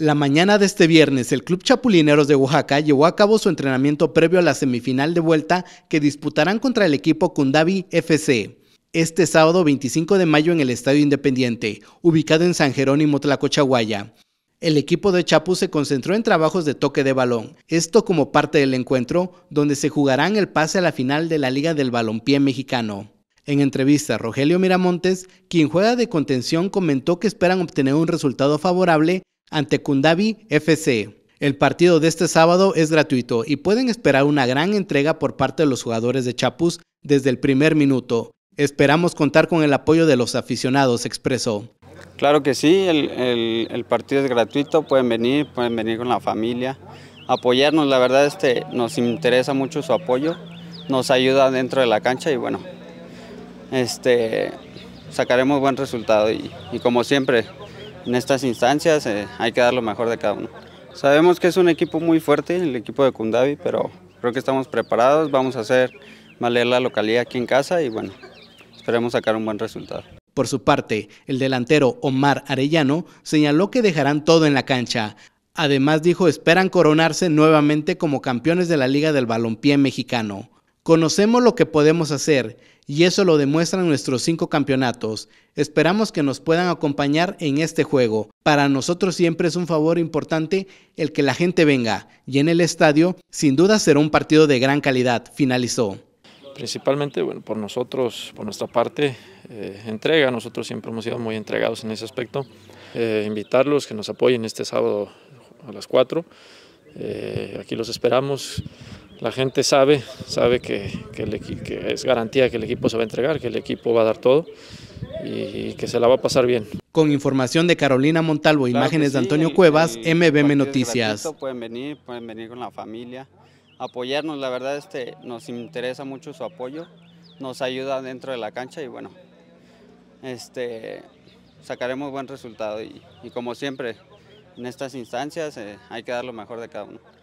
La mañana de este viernes, el Club Chapulineros de Oaxaca llevó a cabo su entrenamiento previo a la semifinal de vuelta que disputarán contra el equipo Kundabi FC. Este sábado 25 de mayo en el Estadio Independiente, ubicado en San Jerónimo Tlacochahuaya. El equipo de Chapu se concentró en trabajos de toque de balón, esto como parte del encuentro donde se jugarán el pase a la final de la Liga del Balompié Mexicano. En entrevista, Rogelio Miramontes, quien juega de contención, comentó que esperan obtener un resultado favorable ante Kundabi FC. El partido de este sábado es gratuito y pueden esperar una gran entrega por parte de los jugadores de Chapus desde el primer minuto. Esperamos contar con el apoyo de los aficionados, expresó. Claro que sí, el, partido es gratuito, pueden venir, pueden venir con la familia, apoyarnos, la verdad este, nos interesa mucho su apoyo, nos ayuda dentro de la cancha y bueno, este, sacaremos buen resultado y como siempre, en estas instancias eh, hay que dar lo mejor de cada uno. Sabemos que es un equipo muy fuerte, el equipo de Kundabi, pero creo que estamos preparados, vamos a hacer valer la localidad aquí en casa y bueno, esperemos sacar un buen resultado. Por su parte, el delantero Omar Arellano señaló que dejarán todo en la cancha. Además dijo esperan coronarse nuevamente como campeones de la Liga del Balompié Mexicano. Conocemos lo que podemos hacer y eso lo demuestran nuestros cinco campeonatos. Esperamos que nos puedan acompañar en este juego. Para nosotros siempre es un favor importante el que la gente venga y en el estadio sin duda será un partido de gran calidad, finalizó. Principalmente, por nosotros, por nuestra parte, eh, entrega, nosotros siempre hemos sido muy entregados en ese aspecto. Eh, invitarlos que nos apoyen este sábado a las 4. Eh, aquí los esperamos la gente sabe, sabe que, es garantía que el equipo se va a entregar, que el equipo va a dar todo y, que se la va a pasar bien. Con información de Carolina Montalvo, imágenes de Antonio Cuevas, MBM Noticias. pueden venir, pueden venir con la familia, apoyarnos, la verdad este, nos interesa mucho su apoyo, nos ayuda dentro de la cancha y bueno, este, sacaremos buen resultado y, como siempre en estas instancias eh, hay que dar lo mejor de cada uno.